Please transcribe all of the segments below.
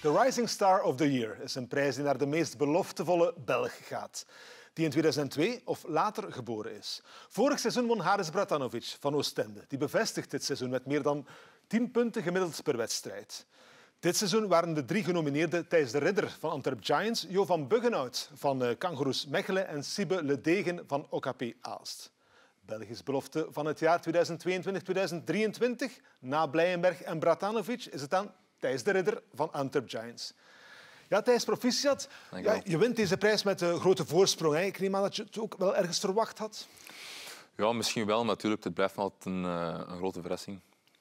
De Rising Star of the Year is een prijs die naar de meest beloftevolle Belg gaat. Die in 2002 of later geboren is. Vorig seizoen won Haris Bratanovic van Oostende. Die bevestigt dit seizoen met meer dan 10 punten gemiddeld per wedstrijd. Dit seizoen waren de drie genomineerden Thijs de Ridder van Antwerp Giants, Jo van Buggenhout van eh, Kangaroes Mechelen en Sibe Ledegen van OKP Aalst. Belgisch belofte van het jaar 2022-2023. Na Blijenberg en Bratanovic is het aan Thijs de Ridder van Antwerp Giants. Ja, Thijs, proficiat. je wint deze prijs met een eh, grote voorsprong. Ik neem aan dat je het ook wel ergens verwacht had. Ja, misschien wel, maar natuurlijk, het blijft altijd een, eh, een grote verrassing.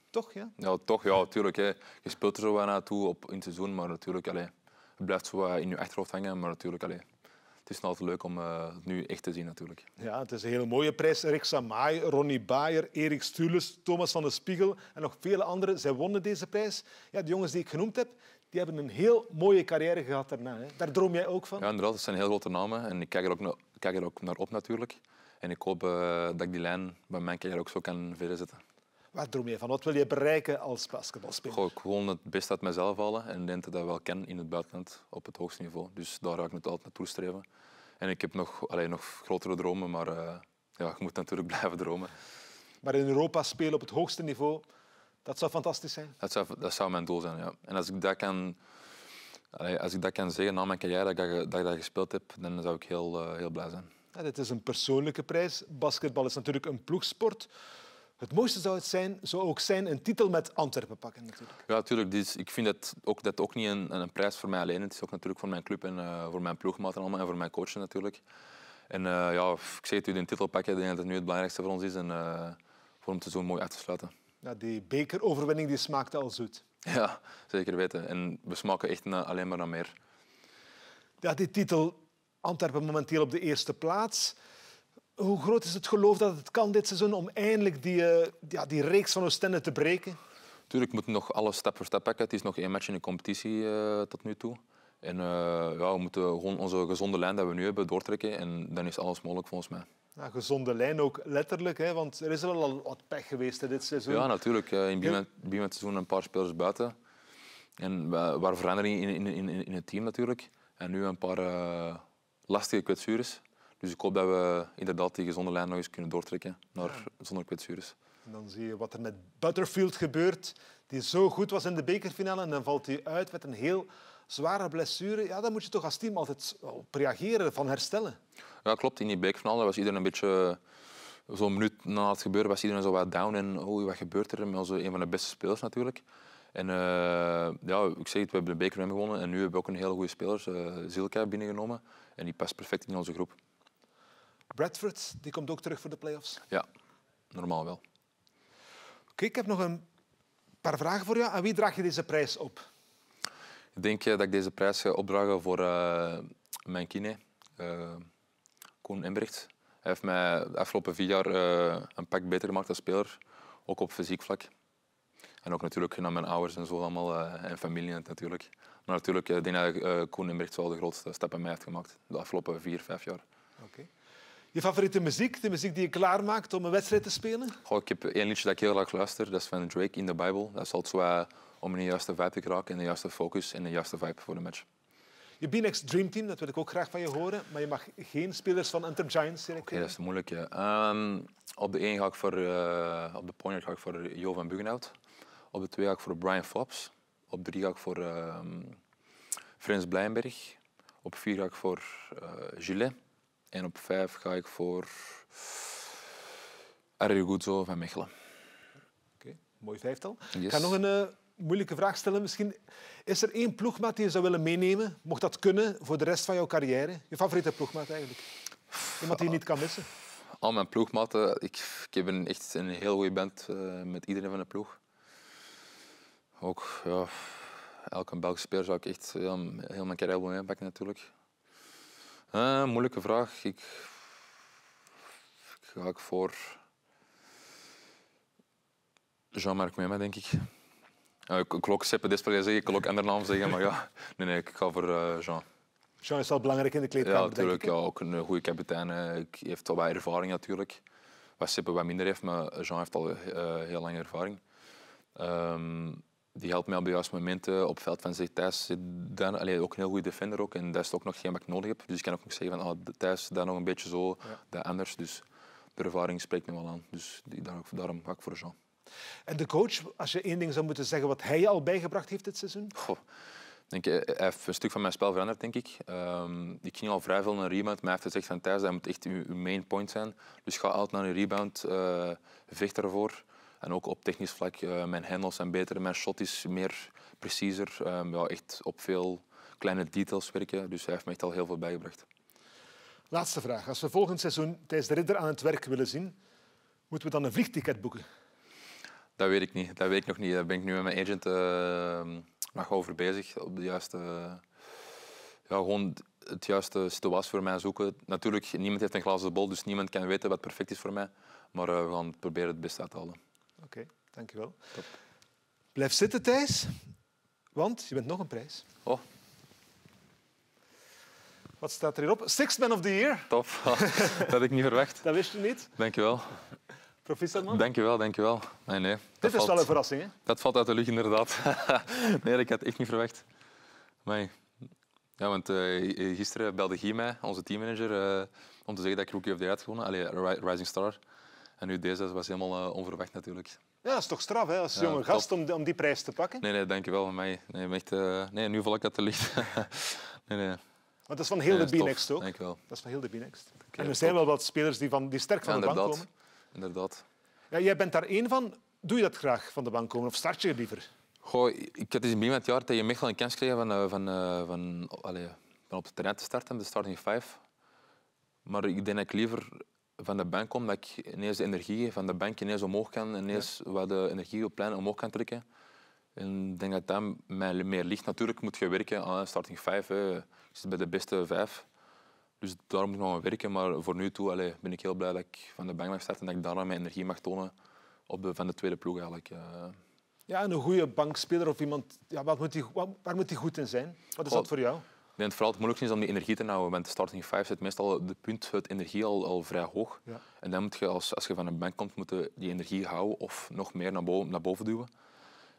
Toch, ja? Ja, toch, ja, natuurlijk. Je speelt er zo wel naartoe op, in het seizoen, maar natuurlijk, allez, het blijft zo in je achterhoofd hangen. Maar natuurlijk, allez, het is altijd leuk om eh, het nu echt te zien natuurlijk. Ja, het is een hele mooie prijs. Rick Samaai, Ronnie Baier, Erik Stules, Thomas van de Spiegel en nog vele anderen. Zij wonnen deze prijs. Ja, de jongens die ik genoemd heb, die hebben een heel mooie carrière gehad daarna. Hè. Daar droom jij ook van? Ja, inderdaad. dat zijn heel grote namen en ik kijk er ook, kijk er ook naar op natuurlijk. En ik hoop eh, dat ik die lijn bij mijn carrière ook zo kan verder zetten. Waar droom je van? Wat wil je bereiken als basketbalspeler? ik gewoon het beste uit mezelf halen en denk dat ik dat wel ken in het buitenland op het hoogste niveau. Dus daar ga ik het altijd naartoe streven. En ik heb nog, alleen, nog grotere dromen, maar uh, ja, ik moet natuurlijk blijven dromen. Maar in Europa spelen op het hoogste niveau, dat zou fantastisch zijn? Dat zou, dat zou mijn doel zijn, ja. En als ik dat kan, als ik dat kan zeggen na mijn carrière, dat ik dat, dat gespeeld heb, dan zou ik heel, eh, heel blij zijn. Ja, dit is een persoonlijke prijs. Basketbal is natuurlijk een ploegsport. Het mooiste zou het zijn, zou ook zijn een titel met Antwerpen pakken. Natuurlijk. Ja, natuurlijk. ik vind dat ook, dat ook niet een, een prijs voor mij alleen. Het is ook natuurlijk voor mijn club en eh, voor mijn ploegmaat allemaal en voor mijn coachen natuurlijk. En eh, ja, ik zeg het u, de titel pakken, denk dat het nu het belangrijkste voor ons is. En uh, voor hem te zo mooi af te sluiten. Ja, die bekeroverwinning die smaakte al zoet. Ja, zeker weten. En we smaken echt alleen maar naar meer. Ja, die titel Antwerpen momenteel op de eerste plaats hoe groot is het geloof dat het kan dit seizoen om eindelijk die, eh, ja, die reeks van Oostende te breken? Tuurlijk moet nog alles stap voor stap pakken. Het is nog één match in de competitie eh, tot nu toe. En eh, ja, we moeten gewoon onze gezonde lijn die we nu hebben doortrekken. En dan is alles mogelijk volgens mij. Ja, gezonde lijn ook letterlijk, hè? want er is wel al wat pech geweest hè, dit seizoen. Ja, natuurlijk. In het begin seizoen een paar spelers buiten. En waar verandering in, in, in, in het team natuurlijk. En nu een paar lastige kwetsures. Dus ik hoop dat we inderdaad die gezonde lijn nog eens kunnen doortrekken naar zonder kwetsures. En dan zie je wat er met Butterfield gebeurt, die zo goed was in de bekerfinale. En dan valt hij uit met een heel zware blessure. Ja, daar moet je toch als team altijd op reageren, van herstellen. Ja, klopt. In die bekerfinale was iedereen een beetje... Eh, zo'n minuut na het gebeuren was iedereen zo wat down. En oh, wat gebeurt er met onze, een van de beste spelers natuurlijk. En eh, ja, ik zeg het, we hebben de beker gewonnen. En nu hebben we ook een hele goede speler, uh, eh, Zilka, binnengenomen. En die past perfect in onze groep. Bradford, die komt ook terug voor de playoffs. Ja, normaal wel. Oké, ik heb nog een paar vragen voor jou. Aan wie draag je deze prijs op? Ik denk eh, dat ik deze prijs ga opdragen voor eh, mijn kine, eh, Koen Inbricht. Hij heeft mij de afgelopen vier jaar een pak beter gemaakt als speler, ook op fysiek vlak. En ook natuurlijk naar mijn ouders en zo allemaal, en familie natuurlijk. Maar natuurlijk denk ik dat Koen Embrecht wel de grootste stap in mij heeft gemaakt de afgelopen vier, vijf jaar. Oké. Je favoriete muziek, de muziek die je klaarmaakt om een wedstrijd te spelen? Goh, ik heb één liedje dat ik heel graag luister, dat is van Drake in de Bible. Dat is altijd zo, eh, om in de juiste vibe te raken in de juiste focus en de juiste vibe voor de match. Je b Dream Team, dat wil ik ook graag van je horen, maar je mag geen spelers van Inter Giants selecteren. dat is moeilijk. Ehm, op de 1 ga ik voor, uh, op de pointer ga ik voor Jo van Buggenhout. Op de 2 ga ik voor Brian Fops. Op 3 ga ik voor uh, Frans Blijenberg. Op 4 ga ik voor uh, eh, Gillet. En op vijf ga ik voor Arriguzo van Mechelen. Oké, mooi vijftal. Yes. Ik ga nog een eh, moeilijke vraag stellen misschien. Is er één ploegmaat die je zou willen meenemen, mocht dat kunnen, voor de rest van jouw carrière? Je favoriete ploegmaat eigenlijk? Iemand die je niet kan missen? Al mijn ploegmaten. Ik, ik heb een, echt een heel goede band eh, met iedereen van de ploeg. Ook ja, elke Belgische speler zou ik echt heel, eh, heel mijn carrière willen pakken natuurlijk. Ah, moeilijke vraag. Ik, ga ik voor Jean-Marc Mema, denk ik. Uh, ik klok Seppe Despel zeggen, ik kan ook naam zeggen, maar ja. Nee, nee, ik ga voor eh, Jean. Jean is wel belangrijk in de kleedkamer, Ja, natuurlijk. Ja, ook een eh, goede kapitein. Eh. Hij heeft wel wat ervaring natuurlijk. Wat Sippen wat minder heeft, maar Jean heeft al heel lange ervaring. Ehm, die helpt mij op de juiste momenten. Op veld van zich Thijs zit dan, allee, ook een heel goede defender ook. En dat is ook nog geen wat ik nodig heb. Dus ik kan ook nog zeggen van oh, ah, Thijs, daar nog een beetje zo, ja. anders. Dus de ervaring spreekt me wel aan. Dus die, daarom ga ik voor zo. En de coach, als je één ding zou moeten zeggen wat hij al bijgebracht heeft dit seizoen? Goh, denk, eh, hij heeft een stuk van mijn spel veranderd, denk ik. Um, ik ging al vrij veel naar een rebound, maar hij heeft gezegd van Thijs, dat moet echt uw, main point zijn. Dus ga altijd naar een rebound, uh, vecht ervoor. En ook op technisch vlak, uh, mijn handles zijn beter, mijn shot is meer preciezer. Um, ja, echt op veel kleine details werken, dus hij heeft me echt al heel veel bijgebracht. Laatste vraag. Als we volgend seizoen Thijs de Ridder aan het werk willen zien, moeten we dan een vliegticket boeken? Dat weet ik niet. Dat weet ik nog niet. Daar ben ik nu met mijn agent uh, nog over bezig. Op de juiste... ja, gewoon het juiste situatie voor mij zoeken. Natuurlijk, niemand heeft een glazen bol, dus niemand kan weten wat perfect is voor mij. Maar eh, we gaan het proberen het beste uit te halen. Oké, dankjewel. Top. Blijf zitten, Thijs, want je bent nog een prijs. Oh. Wat staat er hierop? Sixth Man of the Year. Top. Dat had ik niet verwacht. Dat wist je niet. Dankjewel. Proficiat, man. Dankjewel, dankjewel. Nee, nee. Dit is wel een verrassing, hè? Dat valt uit de lucht, inderdaad. nee, ik had echt niet verwacht. Maar ja, want eh, gisteren belde Guy mij, onze teammanager, eh, om te zeggen dat ik Rookie of the Year had gewonnen. Allee, Rising Star. En nu deze was helemaal eh, onverwacht natuurlijk. Ja, dat is toch straf hè, als ja, jonge gast om, om die prijs te pakken? Nee, nee, dankjewel van mij. Nee, echt, eh, nee, nu val ik dat te licht. nee, nee. Maar dat is van heel de B-Next ook. Dankjewel. Dat is van heel de B-Next. en er zijn wel wat spelers die, van, die sterk van de bank komen. Inderdaad. Ja, jij bent daar één van. Doe je dat graag van de bank komen of start je liever? Goh, ik had in het begin het jaar tegen een kans gekregen van, eh, van, van, allez, van op het terrein te starten, de starting five. Maar ik denk dat ik liever van de bank kom, dat ik ineens de energie van de bank ineens omhoog kan, ineens wat de eh, energie op plein omhoog kan trekken. En ik denk dat dat mij meer licht Natuurlijk moet je werken aan ah, starting 5. Ik zit bij de beste 5. Dus daar moet ik nog aan werken. Maar voor nu toe allez, ben ik heel blij dat ik van de bank mag starten en dat ik daarna mijn energie mag tonen op de, van de tweede ploeg eigenlijk. Eh. Ja, en een goede bankspeler of iemand, ja, wat moet die, wat, waar moet hij goed in zijn? Wat is dat voor jou? denk het vooral het moeilijkste is om die energie te houden. Want de starting 5 zit meestal de punt het energie al, al vrij hoog. En dan moet je, als, als je van een bank komt, moet je die energie houden of nog meer naar boven, naar boven duwen.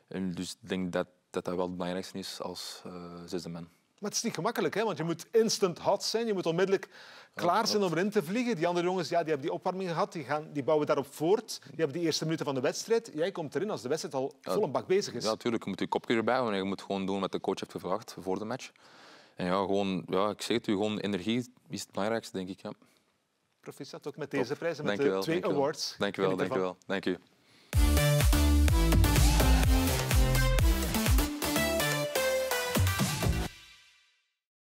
En dus ik denk dat, dat dat wel het belangrijkste is als eh, zesde man. Maar het is niet gemakkelijk, hè? want je moet instant hot zijn. Je moet onmiddellijk klaar zijn om erin te vliegen. Die andere jongens ja, die hebben die opwarming gehad, die, gaan, die bouwen daarop voort. Die hebben die eerste minuten van de wedstrijd. Jij komt erin als de wedstrijd al vol een bak bezig is. Ja, natuurlijk. Je moet je kopje erbij want Je moet gewoon doen wat de coach heeft gevraagd voor de match. En ja, gewoon, ja, ik zeg het u, gewoon energie is het belangrijkste, denk ik. Ja. Proficiat ook met deze prijzen, met dank de wel, twee dank awards. Dank u wel, dank u wel. Dank u.